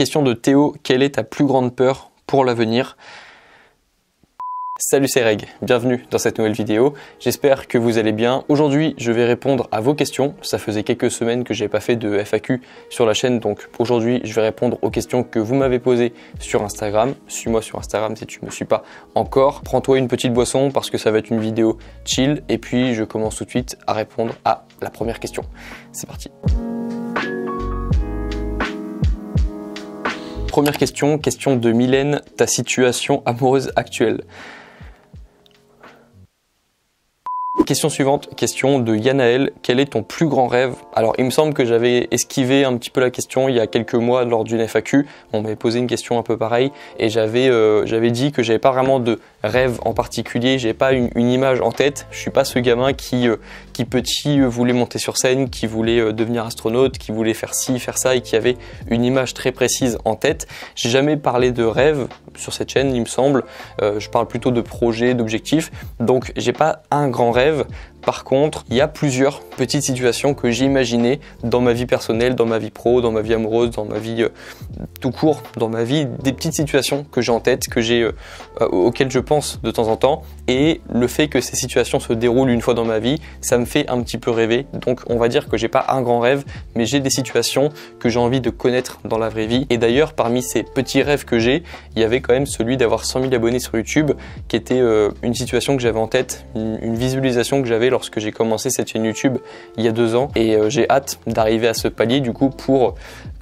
Question de Théo, quelle est ta plus grande peur pour l'avenir Salut c'est Reg, bienvenue dans cette nouvelle vidéo, j'espère que vous allez bien. Aujourd'hui je vais répondre à vos questions, ça faisait quelques semaines que n'ai pas fait de FAQ sur la chaîne donc aujourd'hui je vais répondre aux questions que vous m'avez posées sur Instagram. Suis-moi sur Instagram si tu me suis pas encore. Prends-toi une petite boisson parce que ça va être une vidéo chill et puis je commence tout de suite à répondre à la première question. C'est parti. Première question, question de Mylène, ta situation amoureuse actuelle. Question suivante, question de Yanaël. Quel est ton plus grand rêve Alors, il me semble que j'avais esquivé un petit peu la question il y a quelques mois lors d'une FAQ. On m'avait posé une question un peu pareille et j'avais euh, j'avais dit que j'avais pas vraiment de rêve en particulier. J'ai pas une, image en tête. Je suis pas ce gamin qui euh, qui petit euh, voulait monter sur scène, qui voulait devenir astronaute, qui voulait faire ci, faire ça et qui avait une image très précise en tête. J'ai jamais parlé de rêve sur cette chaîne, il me semble. je parle plutôt de projet, d'objectif. Donc, j'ai pas un grand rêve par contre, il y a plusieurs petites situations que j'ai imaginées dans ma vie personnelle, dans ma vie pro, dans ma vie amoureuse, dans ma vie euh, tout court, dans ma vie, des petites situations que j'ai en tête, que j'ai, euh, euh, auxquelles je pense de temps en temps. Et le fait que ces situations se déroulent une fois dans ma vie, ça me fait un petit peu rêver. Donc on va dire que j'ai pas un grand rêve, mais j'ai des situations que j'ai envie de connaître dans la vraie vie. Et d'ailleurs, parmi ces petits rêves que j'ai, il y avait quand même celui d'avoir 100 000 abonnés sur YouTube, qui était une situation que j'avais en tête, une visualisation que j'avais lorsque j'ai commencé cette chaîne YouTube il y a deux ans. Et euh, j'ai hâte d'arriver à ce palier du coup pour euh,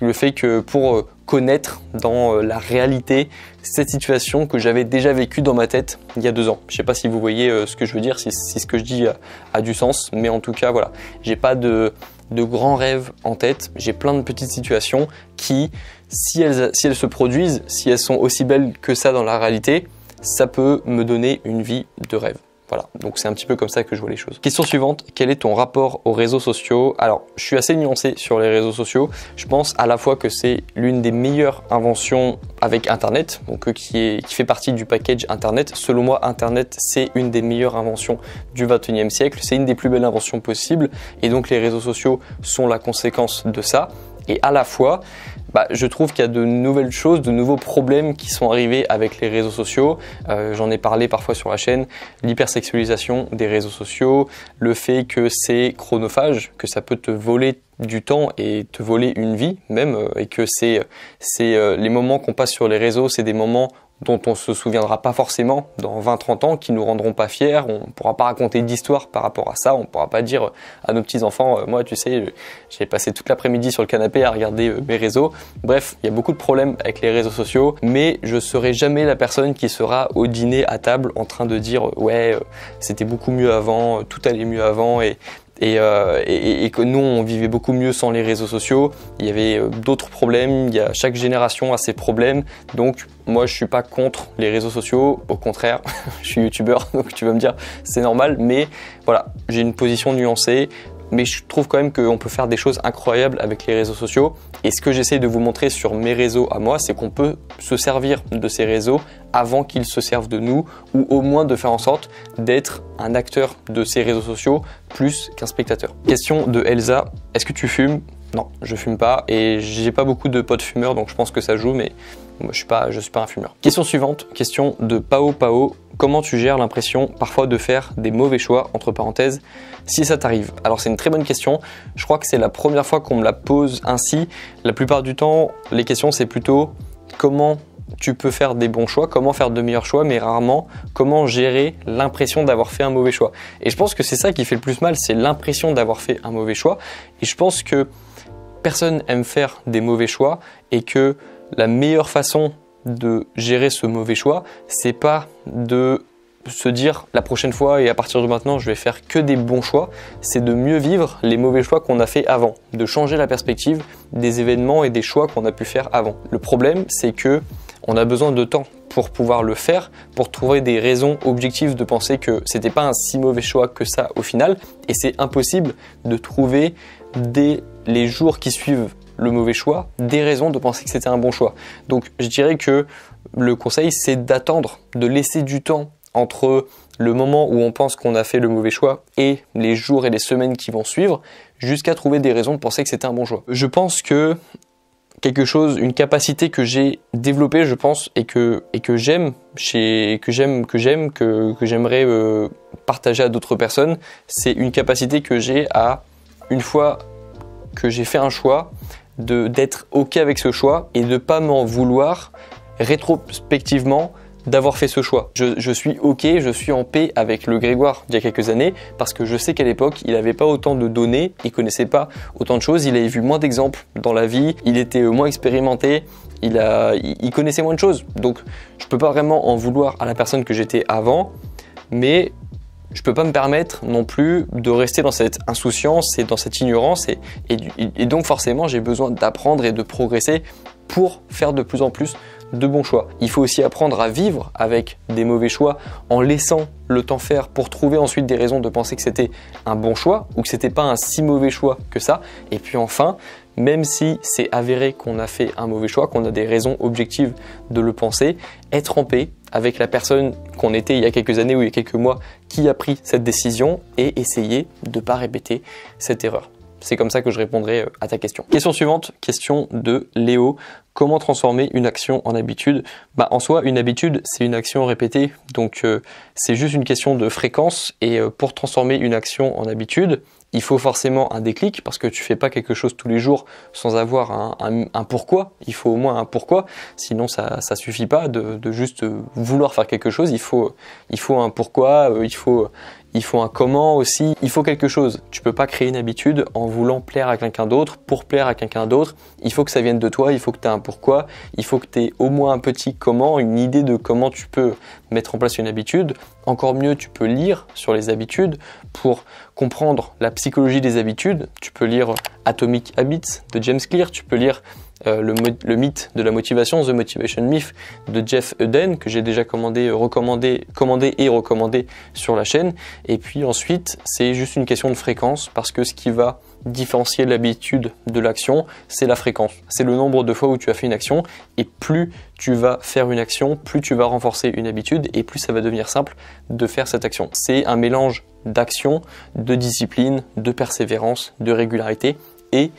le fait que pour euh, connaître dans la réalité cette situation que j'avais déjà vécue dans ma tête il y a deux ans. Je sais pas si vous voyez ce que je veux dire, si, ce que je dis a, du sens, mais en tout cas voilà, j'ai pas de, de grands rêves en tête, j'ai plein de petites situations qui, si elles, si elles se produisent, si elles sont aussi belles que ça dans la réalité, ça peut me donner une vie de rêve. Voilà, donc c'est un petit peu comme ça que je vois les choses. Question suivante, quel est ton rapport aux réseaux sociaux Alors, je suis assez nuancé sur les réseaux sociaux. Je pense à la fois que c'est l'une des meilleures inventions avec Internet, donc euh, qui, est, qui fait partie du package Internet. Selon moi, Internet, c'est une des meilleures inventions du 21e siècle. C'est une des plus belles inventions possibles. Et donc, les réseaux sociaux sont la conséquence de ça. Et à la fois, bah, je trouve qu'il y a de nouvelles choses, de nouveaux problèmes qui sont arrivés avec les réseaux sociaux. Euh, j'en ai parlé parfois sur la chaîne, l'hypersexualisation des réseaux sociaux, le fait que c'est chronophage, que ça peut te voler du temps et te voler une vie même, euh, et que c'est c'est euh, les moments qu'on passe sur les réseaux, c'est des moments dont on se souviendra pas forcément dans 20-30 ans, qui nous rendront pas fiers, on pourra pas raconter d'histoire par rapport à ça, on pourra pas dire euh, à nos petits-enfants, euh, moi tu sais, euh, j'ai passé toute l'après-midi sur le canapé à regarder mes réseaux. Bref, il y a beaucoup de problèmes avec les réseaux sociaux, mais je serai jamais la personne qui sera au dîner à table en train de dire, ouais, c'était beaucoup mieux avant, tout allait mieux avant, et euh, et, que nous on vivait beaucoup mieux sans les réseaux sociaux. Il y avait euh, d'autres problèmes, il y a, chaque génération a ses problèmes, donc moi je suis pas contre les réseaux sociaux, au contraire, je suis youtubeur, donc tu vas me dire c'est normal, mais voilà, j'ai une position nuancée, mais je trouve quand même qu'on peut faire des choses incroyables avec les réseaux sociaux. Et ce que j'essaie de vous montrer sur mes réseaux à moi, c'est qu'on peut se servir de ces réseaux avant qu'ils se servent de nous, ou au moins de faire en sorte d'être un acteur de ces réseaux sociaux plus qu'un spectateur. Question de Elsa, est-ce que tu fumes Non, je fume pas, et j'ai pas beaucoup de potes fumeurs, donc je pense que ça joue, mais moi, je suis pas, suis pas un fumeur. Question suivante, question de Pao Pao. Comment tu gères l'impression parfois de faire des mauvais choix, entre parenthèses, si ça t'arrive Alors c'est une très bonne question. Je crois que c'est la première fois qu'on me la pose ainsi. La plupart du temps, les questions c'est plutôt comment tu peux faire des bons choix, comment faire de meilleurs choix, mais rarement comment gérer l'impression d'avoir fait un mauvais choix. Et je pense que c'est ça qui fait le plus mal, c'est l'impression d'avoir fait un mauvais choix. Et je pense que personne aime faire des mauvais choix et que la meilleure façon de gérer ce mauvais choix, c'est pas de se dire la prochaine fois et à partir de maintenant je vais faire que des bons choix, c'est de mieux vivre les mauvais choix qu'on a fait avant, de changer la perspective des événements et des choix qu'on a pu faire avant. Le problème c'est que on a besoin de temps pour pouvoir le faire, pour trouver des raisons objectives de penser que c'était pas un si mauvais choix que ça au final, et c'est impossible de trouver dès les jours qui suivent le mauvais choix, des raisons de penser que c'était un bon choix. Donc je dirais que le conseil, c'est d'attendre, de laisser du temps entre le moment où on pense qu'on a fait le mauvais choix et les jours et les semaines qui vont suivre, jusqu'à trouver des raisons de penser que c'était un bon choix. Je pense que quelque chose, une capacité que j'ai développée, je pense, et que et que j'aime, chez, que j'aime, que j'aime, que, j'aimerais euh, partager à d'autres personnes, c'est une capacité que j'ai à une fois que j'ai fait un choix, d'être OK avec ce choix et de pas m'en vouloir rétrospectivement d'avoir fait ce choix. Je, suis ok, je suis en paix avec le Grégoire d'il y a quelques années parce que je sais qu'à l'époque, il n'avait pas autant de données, il connaissait pas autant de choses, il avait vu moins d'exemples dans la vie, il était euh, moins expérimenté, il, a, il connaissait moins de choses. Donc, je peux pas vraiment en vouloir à la personne que j'étais avant, mais je peux pas me permettre non plus de rester dans cette insouciance et dans cette ignorance et, donc forcément j'ai besoin d'apprendre et de progresser pour faire de plus en plus de bons choix. Il faut aussi apprendre à vivre avec des mauvais choix en laissant le temps faire pour trouver ensuite des raisons de penser que c'était un bon choix ou que c'était pas un si mauvais choix que ça. Et puis enfin, même si c'est avéré qu'on a fait un mauvais choix, qu'on a des raisons objectives de le penser, être en paix avec la personne qu'on était il y a quelques années ou il y a quelques mois qui a pris cette décision et essayer de ne pas répéter cette erreur. C'est comme ça que je répondrai euh, à ta question. Question suivante, question de Léo. Comment transformer une action en habitude bah, En soi, une habitude, c'est une action répétée. Donc, euh, c'est juste une question de fréquence. Et euh, pour transformer une action en habitude, il faut forcément un déclic parce que tu fais pas quelque chose tous les jours sans avoir un, pourquoi. Il faut au moins un pourquoi, sinon ça ça suffit pas de, de, juste vouloir faire quelque chose. Il faut il faut un pourquoi, euh, il faut il faut un comment aussi, il faut quelque chose. Tu peux pas créer une habitude en voulant plaire à quelqu'un d'autre pour plaire à quelqu'un d'autre. Il faut que ça vienne de toi, il faut que tu aies un pourquoi, il faut que tu aies au moins un petit comment, une idée de comment tu peux mettre en place une habitude. Encore mieux, tu peux lire sur les habitudes pour comprendre la psychologie des habitudes. Tu peux lire Atomic Habits de James Clear, tu peux lire euh, le, mythe de la motivation, The Motivation Myth de Jeff Eden, que j'ai déjà commandé, recommandé, commandé et recommandé sur la chaîne. Et puis ensuite, c'est juste une question de fréquence parce que ce qui va différencier l'habitude de l'action, c'est la fréquence. C'est le nombre de fois où tu as fait une action et plus tu vas faire une action, plus tu vas renforcer une habitude et plus ça va devenir simple de faire cette action. C'est un mélange d'action, de discipline, de persévérance, de régularité et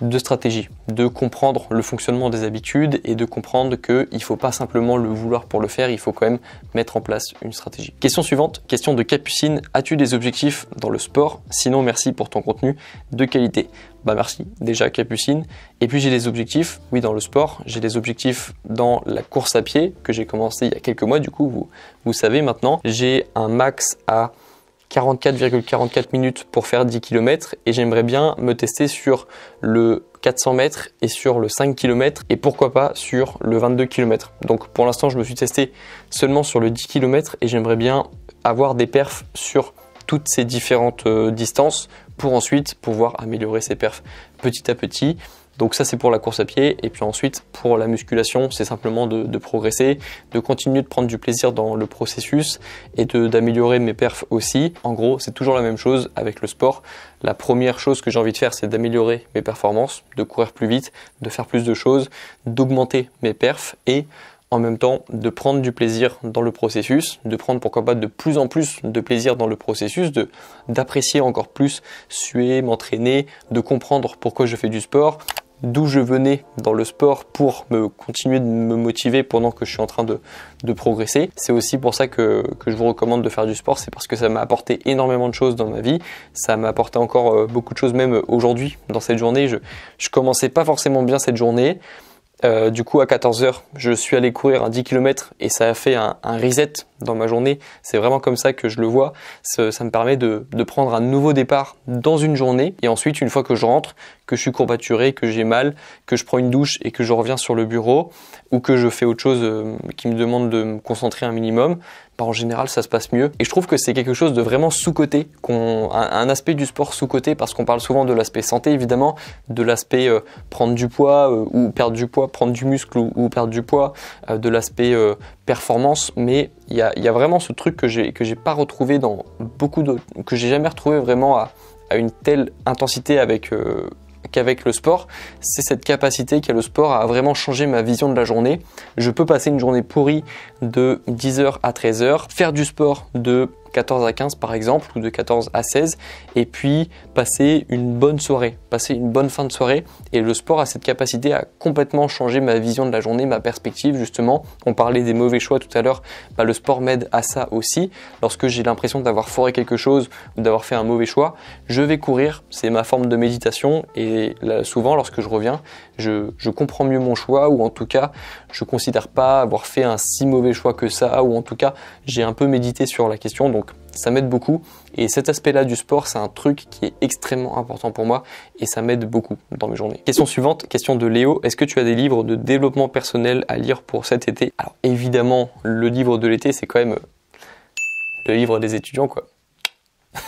de stratégie, de comprendre le fonctionnement des habitudes et de comprendre qu'il ne faut pas simplement le vouloir pour le faire, il faut quand même mettre en place une stratégie. Question suivante, question de Capucine, as-tu des objectifs dans le sport Sinon, merci pour ton contenu de qualité. Bah merci déjà Capucine. Et puis j'ai des objectifs, oui dans le sport, j'ai des objectifs dans la course à pied que j'ai commencé il y a quelques mois, du coup vous, vous savez maintenant, j'ai un max à 44,44 minutes pour faire 10 km et j'aimerais bien me tester sur le 400 mètres et sur le 5 km et pourquoi pas sur le 22 km. Donc pour l'instant je me suis testé seulement sur le 10 km et j'aimerais bien avoir des perfs sur toutes ces différentes euh, distances pour ensuite pouvoir améliorer ces perfs petit à petit. Donc ça c'est pour la course à pied et puis ensuite pour la musculation c'est simplement de, progresser, de continuer de prendre du plaisir dans le processus et d'améliorer mes perfs aussi. En gros c'est toujours la même chose avec le sport. La première chose que j'ai envie de faire c'est d'améliorer mes performances, de courir plus vite, de faire plus de choses, d'augmenter mes perfs et en même temps de prendre du plaisir dans le processus, de prendre pourquoi pas de plus en plus de plaisir dans le processus, de d'apprécier encore plus suer, m'entraîner, de comprendre pourquoi je fais du sport, d'où je venais dans le sport pour me continuer de me motiver pendant que je suis en train de, progresser. C'est aussi pour ça que, je vous recommande de faire du sport, c'est parce que ça m'a apporté énormément de choses dans ma vie. Ça m'a apporté encore euh, beaucoup de choses, même aujourd'hui, dans cette journée. Je, je commençais pas forcément bien cette journée. Euh, du coup, à 14h, je suis allé courir un 10 km et ça a fait un reset dans ma journée. C'est vraiment comme ça que je le vois. Ça, me permet de, prendre un nouveau départ dans une journée. Et ensuite, une fois que je rentre, que je suis courbaturé, que j'ai mal, que je prends une douche et que je reviens sur le bureau, ou que je fais autre chose euh, qui me demande de me concentrer un minimum, bah, en général, ça se passe mieux. Et je trouve que c'est quelque chose de vraiment sous-côté, qu'on, un, aspect du sport sous-côté, parce qu'on parle souvent de l'aspect santé, évidemment, de l'aspect euh, prendre du poids euh, ou perdre du poids, prendre du muscle ou, ou perdre du poids, de l'aspect performance, mais il y, a, vraiment ce truc que j'ai que j'ai pas retrouvé dans beaucoup d'autres, que j'ai jamais retrouvé vraiment à, une telle intensité avec euh, qu'avec le sport, c'est cette capacité qu'a le sport à vraiment changer ma vision de la journée. Je peux passer une journée pourrie de 10h à 13h, faire du sport de 14 à 15 par exemple, ou de 14 à 16, et puis passer une bonne soirée, passer une bonne fin de soirée. Et le sport a cette capacité à complètement changer ma vision de la journée, ma perspective justement. On parlait des mauvais choix tout à l'heure, bah, le sport m'aide à ça aussi. Lorsque j'ai l'impression d'avoir foré quelque chose ou d'avoir fait un mauvais choix, je vais courir, c'est ma forme de méditation, et là, souvent lorsque je reviens, je, je comprends mieux mon choix, ou en tout cas, je considère pas avoir fait un si mauvais choix que ça, ou en tout cas, j'ai un peu médité sur la question. Donc ça m'aide beaucoup. Et cet aspect-là du sport, c'est un truc qui est extrêmement important pour moi et ça m'aide beaucoup dans mes journées. Question suivante, question de Léo. Est-ce que tu as des livres de développement personnel à lire pour cet été Alors évidemment, le livre de l'été, c'est quand même euh, le livre des étudiants, quoi. et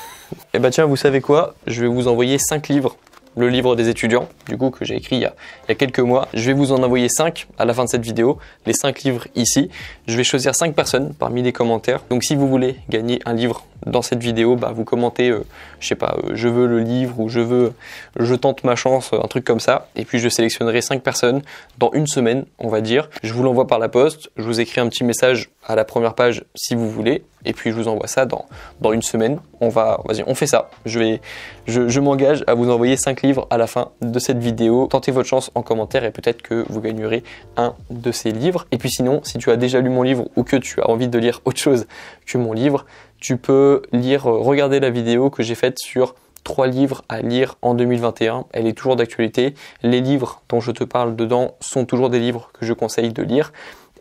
eh bah tiens, vous savez quoi Je vais vous envoyer 5 livres le livre des étudiants, du coup, que j'ai écrit il y, a, quelques mois. Je vais vous en envoyer 5 à la fin de cette vidéo, les cinq livres ici. Je vais choisir 5 personnes parmi les commentaires. Donc si vous voulez gagner un livre dans cette vidéo, bah, vous commentez, euh, je sais pas, euh, je veux le livre ou je veux, je tente ma chance, euh, un truc comme ça. Et puis je sélectionnerai cinq personnes dans une semaine, on va dire. Je vous l'envoie par la poste, je vous écris un petit message à la première page si vous voulez. Et puis je vous envoie ça dans, dans une semaine. On va, vas-y, on fait ça. Je vais, je, m'engage à vous envoyer cinq livres à la fin de cette vidéo. Tentez votre chance en commentaire et peut-être que vous gagnerez un de ces livres. Et puis sinon, si tu as déjà lu mon livre ou que tu as envie de lire autre chose que mon livre, tu peux lire, euh, regarder la vidéo que j'ai faite sur trois livres à lire en 2021. Elle est toujours d'actualité. Les livres dont je te parle dedans sont toujours des livres que je conseille de lire.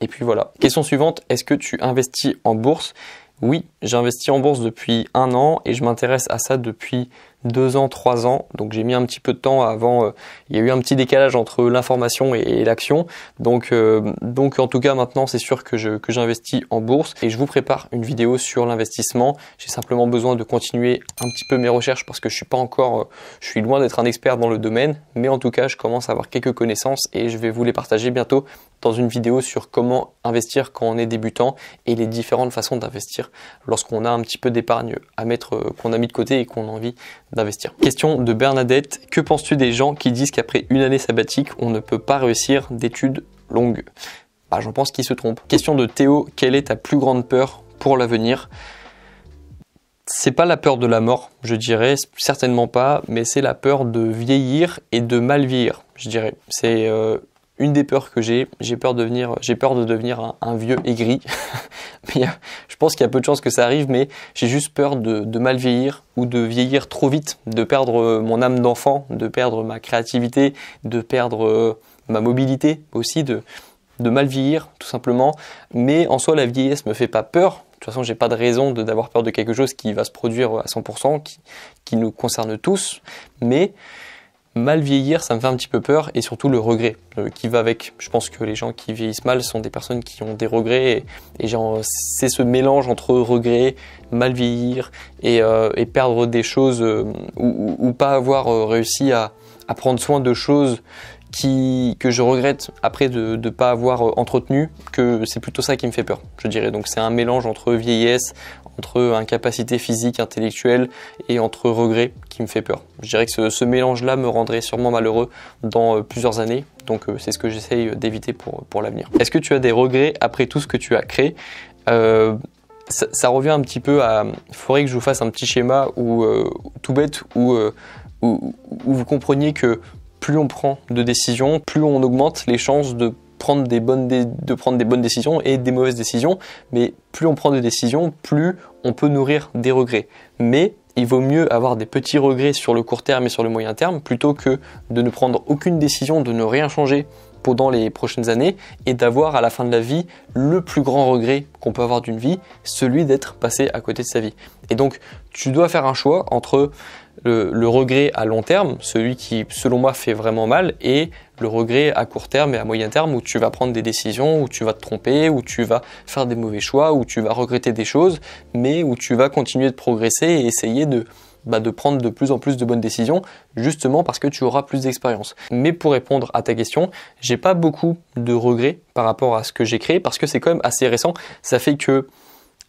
Et puis voilà. Question suivante, est-ce que tu investis en bourse Oui, investi en bourse depuis un an et je m'intéresse à ça depuis deux ans, trois ans. Donc j'ai mis un petit peu de temps avant. Euh, il y a eu un petit décalage entre l'information et, l'action. Donc, euh, donc en tout cas maintenant c'est sûr que que j'investis en bourse et je vous prépare une vidéo sur l'investissement. J'ai simplement besoin de continuer un petit peu mes recherches parce que je suis pas encore, euh, je suis loin d'être un expert dans le domaine. Mais en tout cas je commence à avoir quelques connaissances et je vais vous les partager bientôt dans une vidéo sur comment investir quand on est débutant et les différentes façons d'investir lorsqu'on a un petit peu d'épargne à mettre qu'on a mis de côté et qu'on a envie d'investir. Question de Bernadette, que penses-tu des gens qui disent qu'après une année sabbatique, on ne peut pas réussir d'études longues bah, J'en pense qu'ils se trompent. Question de Théo, quelle est ta plus grande peur pour l'avenir c'est pas la peur de la mort, je dirais, certainement pas, mais c'est la peur de vieillir et de mal vieillir, je dirais. C'est euh, une des peurs que j'ai, j'ai peur de devenir, peur de devenir un, vieux aigri. je pense qu'il y a peu de chances que ça arrive, mais j'ai juste peur de, mal vieillir ou de vieillir trop vite, de perdre euh, mon âme d'enfant, de perdre ma créativité, de perdre euh, ma mobilité aussi, de, mal vieillir tout simplement. Mais en soi, la vieillesse me fait pas peur. De toute façon, j'ai pas de raison d'avoir peur de quelque chose qui va se produire à 100%, qui, qui nous concerne tous. Mais mal vieillir, ça me fait un petit peu peur, et surtout le regret euh, qui va avec. Je pense que les gens qui vieillissent mal sont des personnes qui ont des regrets, et, c'est ce mélange entre regret, mal vieillir, et, euh, perdre des choses, euh, ou, pas avoir réussi à, prendre soin de choses que je regrette après de ne pas avoir entretenu, que c'est plutôt ça qui me fait peur, je dirais. Donc c'est un mélange entre vieillesse, entre incapacité physique, intellectuelle et entre regrets qui me fait peur. Je dirais que ce, mélange-là me rendrait sûrement malheureux dans euh, plusieurs années, donc euh, c'est ce que j'essaye euh, d'éviter pour, pour l'avenir. Est-ce que tu as des regrets après tout ce que tu as créé ça, revient un petit peu à. Il faudrait que je vous fasse un petit schéma où, tout bête où, où vous compreniez que plus on prend de décisions, plus on augmente les chances de prendre des bonnes de prendre des bonnes décisions et des mauvaises décisions, mais plus on prend des décisions, plus on peut nourrir des regrets. Mais il vaut mieux avoir des petits regrets sur le court terme et sur le moyen terme plutôt que de ne prendre aucune décision, de ne rien changer pendant les prochaines années et d'avoir à la fin de la vie le plus grand regret qu'on peut avoir d'une vie, celui d'être passé à côté de sa vie. Et donc tu dois faire un choix entre le, regret à long terme, celui qui, selon moi, fait vraiment mal, et le regret à court terme et à moyen terme, où tu vas prendre des décisions, où tu vas te tromper, où tu vas faire des mauvais choix, où tu vas regretter des choses, mais où tu vas continuer de progresser et essayer de, bah, de prendre de plus en plus de bonnes décisions, justement parce que tu auras plus d'expérience. Mais pour répondre à ta question, j'ai pas beaucoup de regrets par rapport à ce que j'ai créé, parce que c'est quand même assez récent. Ça fait que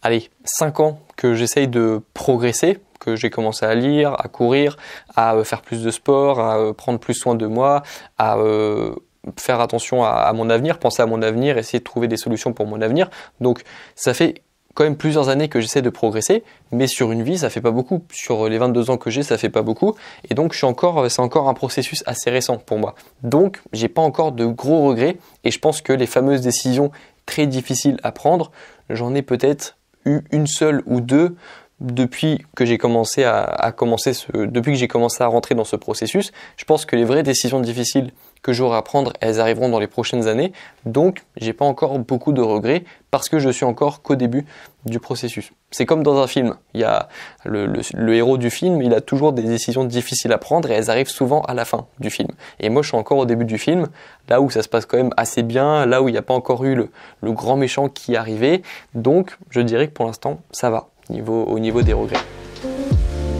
allez, 5 ans que j'essaye de progresser, que j'ai commencé à lire, à courir, à euh, faire plus de sport, à euh, prendre plus soin de moi, à euh, faire attention à, à, mon avenir, penser à mon avenir, essayer de trouver des solutions pour mon avenir. Donc ça fait quand même plusieurs années que j'essaie de progresser, mais sur une vie, ça fait pas beaucoup. Sur les 22 ans que j'ai, ça fait pas beaucoup. Et donc, je suis encore, c'est encore un processus assez récent pour moi. Donc, j'ai pas encore de gros regrets. Et je pense que les fameuses décisions très difficiles à prendre, j'en ai peut-être eu une seule ou deux depuis que j'ai commencé à, commencer ce, depuis que j'ai commencé à rentrer dans ce processus. Je pense que les vraies décisions difficiles que j'aurai à prendre, elles arriveront dans les prochaines années. Donc, j'ai pas encore beaucoup de regrets parce que je suis encore qu'au début du processus. C'est comme dans un film. Il y a le, héros du film, il a toujours des décisions difficiles à prendre et elles arrivent souvent à la fin du film. Et moi, je suis encore au début du film, là où ça se passe quand même assez bien, là où il n'y a pas encore eu le, grand méchant qui arrivait. Donc, je dirais que pour l'instant, ça va niveau, au niveau des regrets.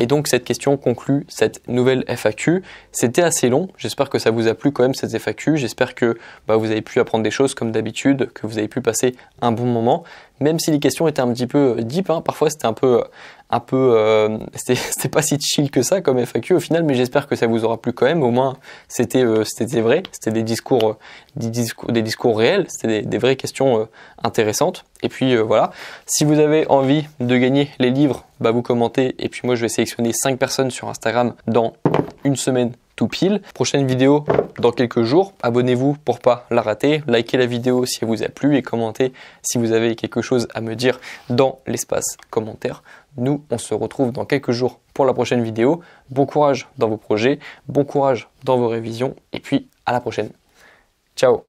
Et donc cette question conclut cette nouvelle FAQ. C'était assez long, j'espère que ça vous a plu quand même cette FAQ, j'espère que bah, vous avez pu apprendre des choses comme d'habitude, que vous avez pu passer un bon moment, même si les questions étaient un petit peu deep, hein, parfois c'était un peu un peu, euh, c'était pas si chill que ça comme FAQ au final, mais j'espère que ça vous aura plu quand même. Au moins, c'était vrai, euh, c'était euh, des discours, des discours, réels, c'était des, vraies questions intéressantes. Et puis voilà, si vous avez envie de gagner les livres, bah vous commentez et puis moi je vais sélectionner 5 personnes sur Instagram dans une semaine tout pile. Prochaine vidéo dans quelques jours. Abonnez-vous pour pas la rater. Likez la vidéo si elle vous a plu et commentez si vous avez quelque chose à me dire dans l'espace commentaire. Nous, on se retrouve dans quelques jours pour la prochaine vidéo. Bon courage dans vos projets, bon courage dans vos révisions, et puis à la prochaine. Ciao